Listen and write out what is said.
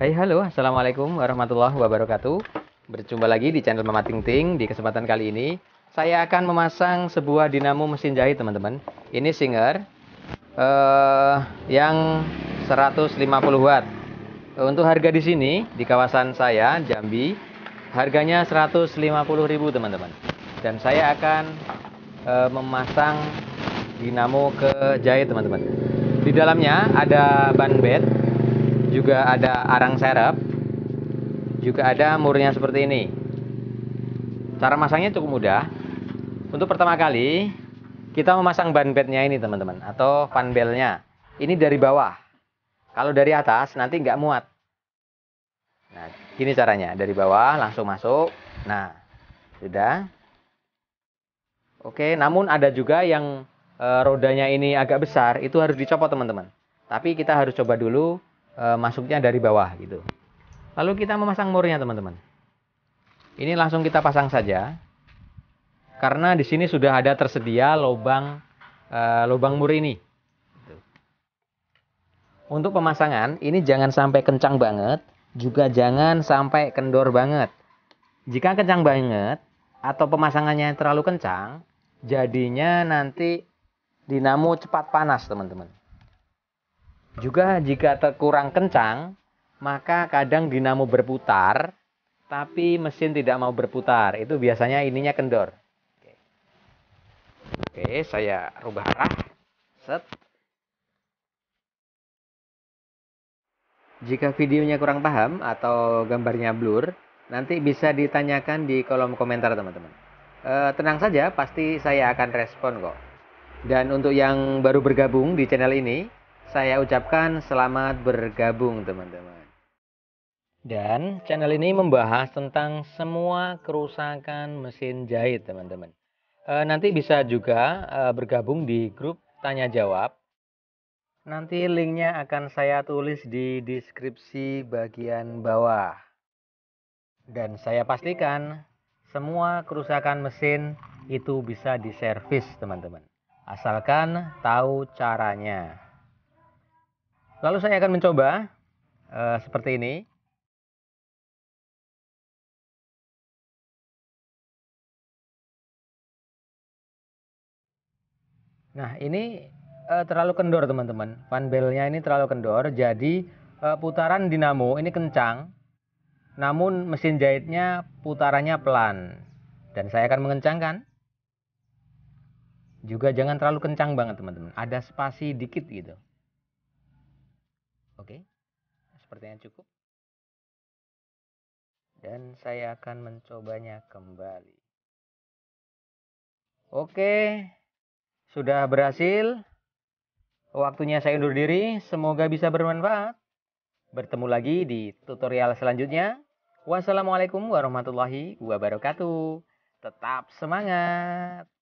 Hai halo, Assalamualaikum warahmatullahi wabarakatuh Berjumpa lagi di channel Mama Ting Ting Di kesempatan kali ini Saya akan memasang sebuah dinamo mesin jahit teman-teman Ini Singer uh, Yang 150 watt Untuk harga di sini Di kawasan saya, Jambi Harganya 150 ribu teman-teman Dan saya akan uh, Memasang Dinamo ke jahit teman-teman Di dalamnya ada ban bed juga ada arang serep juga ada murnya seperti ini cara masangnya cukup mudah untuk pertama kali kita memasang ban bednya ini teman-teman atau belnya ini dari bawah kalau dari atas nanti nggak muat nah gini caranya dari bawah langsung masuk nah sudah oke namun ada juga yang e, rodanya ini agak besar itu harus dicopot teman-teman tapi kita harus coba dulu e, masuknya dari bawah gitu. Lalu kita memasang murnya teman-teman. Ini langsung kita pasang saja. Karena di sini sudah ada tersedia lubang e, lubang mur ini. Gitu. Untuk pemasangan ini jangan sampai kencang banget, juga jangan sampai kendor banget. Jika kencang banget atau pemasangannya terlalu kencang, jadinya nanti dinamo cepat panas, teman-teman. Juga jika terkurang kencang, maka kadang dinamo berputar, tapi mesin tidak mau berputar. Itu biasanya ininya kendor. Oke, Oke saya rubah arah. Set. Jika videonya kurang paham atau gambarnya blur, nanti bisa ditanyakan di kolom komentar teman-teman. E, tenang saja, pasti saya akan respon kok. Dan untuk yang baru bergabung di channel ini, saya ucapkan selamat bergabung teman-teman. Dan channel ini membahas tentang semua kerusakan mesin jahit teman-teman. E, nanti bisa juga e, bergabung di grup tanya jawab. Nanti linknya akan saya tulis di deskripsi bagian bawah. Dan saya pastikan semua kerusakan mesin itu bisa diservis teman-teman. Asalkan tahu caranya. Lalu saya akan mencoba uh, seperti ini. Nah, ini uh, terlalu kendor, teman-teman. Fan belnya ini terlalu kendor, jadi uh, putaran dinamo ini kencang. Namun mesin jahitnya putarannya pelan. Dan saya akan mengencangkan. Juga jangan terlalu kencang banget, teman-teman. Ada spasi dikit gitu. Oke, sepertinya cukup. Dan saya akan mencobanya kembali. Oke, sudah berhasil. Waktunya saya undur diri, semoga bisa bermanfaat. Bertemu lagi di tutorial selanjutnya. Wassalamualaikum warahmatullahi wabarakatuh. Tetap semangat.